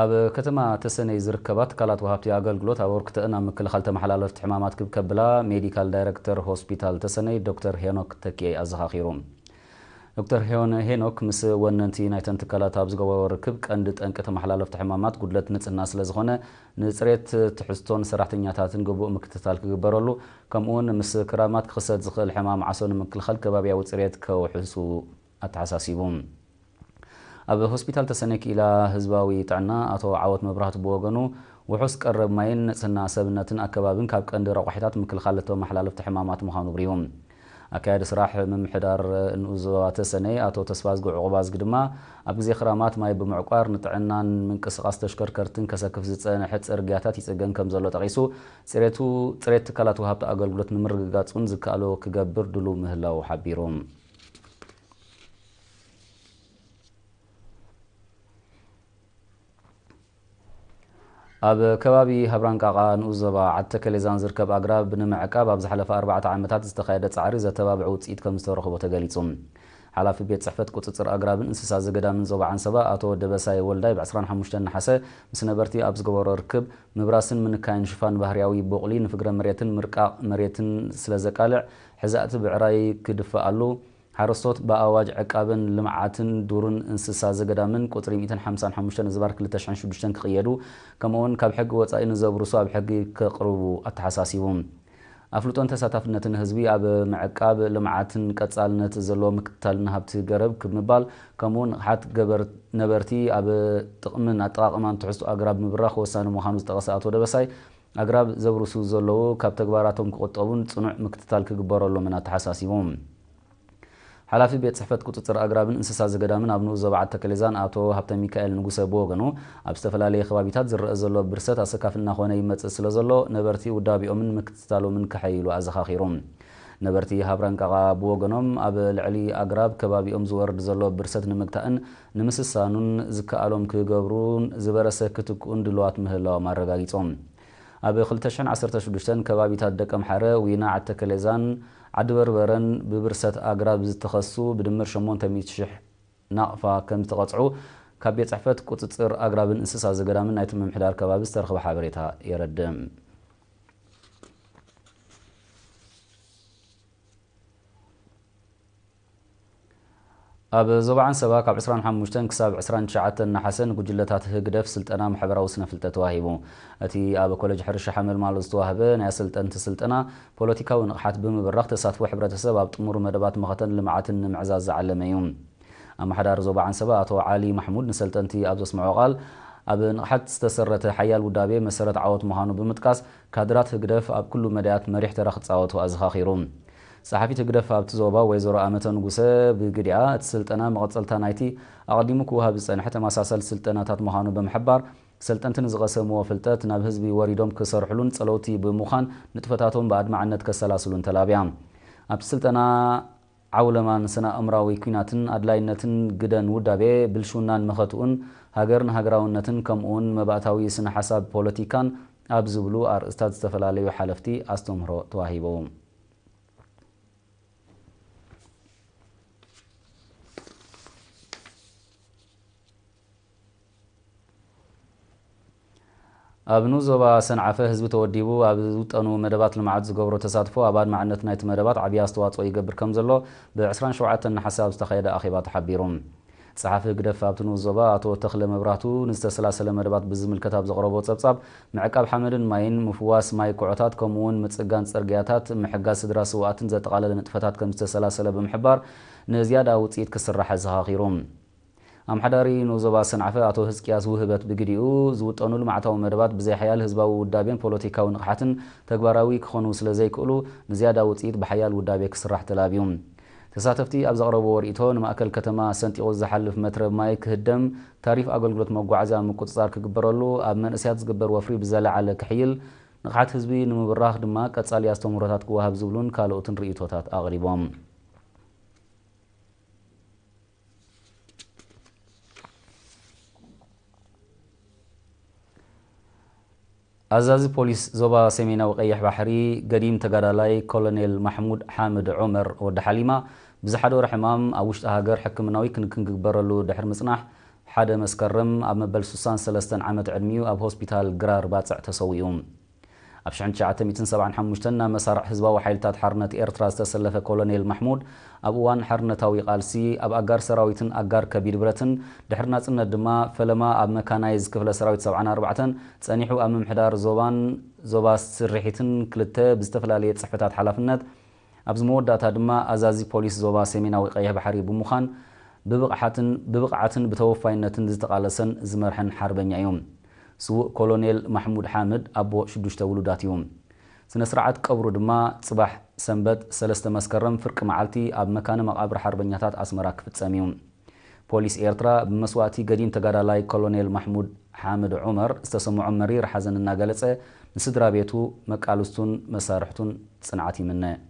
ኣብ ከተማ ተሰነይ ዝርከባ ትካላት ወሃብቲ ኣገልግሎት ኣብ ወርክቲ ናብ ምክልኻል ተመሓላለፍቲ ሕማማት ክብከብላ ሜዲካል ዳይረክተር ሆስፒታል ተሰነይ ዶክተር ሄኖክ ተክየ ኣዘኻኺሩ ዶክተር ሄኖክ ምስ ወነንቲ ናይተን ትካላት ኣብ ዝገበሮ ርክብ ቀንዲ ጠንቂ ተመሓላለፍቲ ሕማማት ጉድለት ንፅህና ስለ ዝኾነ ንፅሬት ትሕዝቶን ሰራሕተኛታትን ግቡእ ምክትታል ክግበረሉ ከምኡ ውን ምስ ክራማት ክኽሰት ዝኽእል ሕማም ዓሶ ንምክልኻል ከባብያዊ ፅሬት ከውሕሱ ኣተሓሳሲቡ أبا هوسبيتال تسنك إلى هزباوي تعنا أتو عوات مبرهات بوغنو وحوس قرب ماين سنة سبنتن أكبابين كابك أندر وحيدات مكل خالتو محلال افتحمامات مخانو بريهم أكاد سراح من محدار نوزوا تسني أتو تسفاز قوع غباز قدما أبك زي خرامات ماي بمعقار نتعنا من كسقاس تشكر كرتن كساكف زيت سنة حتس إرقياتات يسجن كم زلو تغيسو سريتو تريت كالاتو هابت أقل قلت نمرق قاتون زكالو كقابر دلو مهلا وحبيروم اب كبابي هبران قاقا نوزبا عتكلي زانزر كب اغراب بنمعقاب اب زحلف اربعه عامات استخيدت صعري ز تبابع وصيت كم استرخو بتغليصم على في بيت صحفة قطر أقرب إنسسا زجدا من زوب عن سبا أتو دبساي ولداي بعسران حمشت النحسة مسنبرتي أبز جوار ركب مبراسن من كاين شفان بهرياوي بقولين فكرة مريتن مركا مريتن سلا زكالع حزات بعراي كدفع له ሓረስቶት ብኣዋጅ ዕቃብን ልምዓትን ዱርን እንስሳ ዘገዳምን ቁፅሪ 155 ዝባር 26 ክቕየዱ ከምኡውን ካብ ሕጊ ወፃኢ ንዘብርሱ ኣብ ሕጊ ክቕርቡ ኣተሓሳሲቡ ኣፍልጦን ተሳታፍነትን ህዝቢ ኣብ ምዕቃብ ልምዓትን ቀፃልነት ዘለዎ ምክትታልን ንሃብቲ ገረብ ክምባል ከምኡውን ሓት ነበርቲ ኣብ ጥቕምን ኣጠቃቅማን ትሕዝቶ ኣግራብ ምብራኽ ወሳኒ ምዃኑ ዝጠቐሰ ኣቶ ደበሳይ ኣግራብ ዘብርሱ ዘለዉ ካብ ተግባራቶም ክቁጠቡን ፅኑዕ ምክትታል ክግበረሎምን ኣተሓሳሲቦም ሓላፊ ቤት ፅሕፈት ቁፅፅር ኣግራብን እንስሳ ዘገዳምን ኣብ ንኡ ዞባ ዓተ ከሌዛን ኣቶ ሃብተ ሚካኤል ንጉሰ ብወገኑ ኣብ ዝተፈላለየ ከባቢታት ዝረአ ዘሎ ብርሰት ኣሰካፍ እናኾነ ይመፅእ ስለ ዘሎ ነበርቲ ውዳቢኦምን ምክትታሎምን ከሓይሉ ኣዘኻኺሮም ነበርቲ ሃብረንቃቓ ብወገኖም ኣብ ልዕሊ ኣግራብ ከባቢኦም ዝወርድ ዘሎ ብርሰት ንምግታእን ንምስሳኑን ዝከኣሎም ክገብሩን ዝበረሰ ክትክኡን ድልዋት ምህላዎም ኣረጋጊፆም ኣብ 216 ከባቢታት ደቀ ምሓረ ዊና ዓተ ከሌዛን عدبر برن ببرسات أغراب زي تخصو بدمر شمون تميت شح نقفا كم تقطعو كابيت عفات كوتتر أغراب انسسا زي نايتم محدار كباب استرخب يردم أب زبعا سباق عسران حمشتن كساب عسران شعة نحسن قجلة تاته قدف سلطنا محبرا وسنا في التتواهيبو أتي أب كولج حرش حمل مال وستواهبين يا سلطن تسلطنا بولوتيكا ونقحات بم برخ تسات وحبرة سباب تمر مدبات مغتن على معزاز علميون أما حدار زبعا سباق أتو علي محمود نسلطن تي أب زسمعو غال أب نقحات استسرت حيال ودابي مسرت عوت مهانو بمتكاس كادرات قدف أب كل مدات مريح ترخت عوت وأزخاخيرون ፀሓፊት ህግደፍ ኣብቲ ዞባ ወይዘሮ ኣመተ ንጉሰ ብግዲኣ እቲ ስልጠና መቐፀልታ ናይቲ ኣቐዲሙ ክውሃብ ዝፀንሐ ተመሳሰል ስልጠናታት ምዃኑ ብምሕባር ሰልጠንቲ ንዝቐሰምዎ ፍልጠት ናብ ህዝቢ ወሪዶም ክሰርሕሉን ፀለውቲ ብምዃን ንጥፈታቶም ብኣድማዕነት ከሰላስሉን ተላብያ ኣብቲ ስልጠና ዓውለማን ስነ ኣእምራዊ ኩናትን ኣድላይነትን ግደን ውዳቤ ብልሹናን መኸትኡን ሃገርን ሃገራውነትን ከምኡውን መባእታዊ ስነ ሓሳብ ፖለቲካን ኣብ ዝብሉ ኣርእስታት ዝተፈላለዩ ሓለፍቲ ኣስተምህሮ ተዋሂቦም ኣብ ኑ ዞባ ሰንዓፈ ህዝቢ ተወዲቡ ኣብ ዝውጠኑ መደባት ልምዓት ዝገብሮ ተሳትፎ ኣብ ኣድማዕነት ናይቲ መደባት ዓብዪ ኣስተዋፅኦ ይገብር ከም ዘሎ ብ27 ሓሳብ ዝተኸየደ ኣኼባ ተሓቢሩ ፀሓፊ ግደፍ ኣብቲ ንኡ ዞባ ኣቶ ተክለ መብራህቱ ንዝተሰላሰለ መደባት ብዝምልከት ኣብ ዘቕረቦ ፀብጻብ ምዕቃብ ሓመድን ማይን ምፍዋስ ማይ ኩዕታት ከምኡውን ምፅጋን ፅርግያታት ምሕጋዝ ስድራ ስዋኣትን ዘጠቃለለ ንጥፈታት ከም ዝተሰላሰለ ብምሕባር ንዝያዳ ውፅኢት ክስራሕ ዘኻኺሩ ኣምሓዳሪ ንዞባ ሰንዓፈ ኣቶ ህዝቅያስ ውህበት ብግዲኡ ዝውጠኑሉ መዓታዊ መደባት ብዘይሓያል ህዝባዊ ውዳቤን ፖለቲካዊ ንቕሓትን ተግባራዊ ክኾኑ ስለ ዘይክእሉ ንዝያዳ ውፅኢት ብሓያል ውዳቤ ክስራሕ ተላብዩ ተሳተፍቲ ኣብ ዘቕረብዎ ርእቶ ንማእከል ከተማ ሰንጢቑ ዝሓልፍ መትረብ ማይ ክህደም ታሪፍ ኣገልግሎት መጓዓዝያ ምቁፅጻር ክግበረሉ ኣብ መንእስያት ዝግበር ወፍሪ ብዘለዓለ ክሕይል ንቕሓት ህዝቢ ንምብራኽ ድማ ቀጻሊ ኣስተምህሮታት ክወሃብ ዝብሉን ካልኦትን ርእቶታት ኣቕሪቦም أزاز بوليس زوبا سمينا وقيح بحري قديم تقارالاي كولونيل محمود حامد عمر ود حليمة بزحد ورح إمام أوشت هاجر حكمناوي كن كن قبرلو دحر مصناح حدا مسكرم أب مبل سوسان سلستن عامة عدميو أب هوسبيتال قرار باتسع تسويهم ኣብ 1970 ሓሙሽተን ናብ መሳርዕ ህዝባዊ ሓይልታት ሓርነት ኤርትራ ዝተሰለፈ ኮሎኔል ማሕሙድ ኣብ እዋን ሓርነታዊ ቃልሲ ኣብ ኣጋር ሰራዊትን ኣጋር ከቢድ ብረትን ድሕሪ ናፅነት ድማ ፈለማ ኣብ መካናይዝ ክፍለ ሰራዊት 74 ፀኒሑ ኣብ ምምሕዳር ዞባን ዞባ ስርሒትን ክልተ ብዝተፈላለየ ፅሕፈታት ሓላፍነት ኣብዚ መወዳእታ ድማ ኣዛዚ ፖሊስ ዞባ ሰሜናዊ ቀይሕ ባሕሪ ብምዃን ብብቕዓትን ብተወፋይነትን ዝተቃለሰን ዝመርሐን ሓርበኛ እዩ سو كولونيل محمود حامد أبو شدوش تولو داتيوم سرعة قبرو دما صباح سنبت سلسة مسكرم فرق معالتي أب مكان مقابر حربنياتات أسمراك في التساميوم بوليس إيرترا بمسواتي قدين تقارا لاي كولونيل محمود حامد عمر استسمع عمري رحزن الناقلة نسدرا بيتو مكالوستون مسارحتون صنعتي منه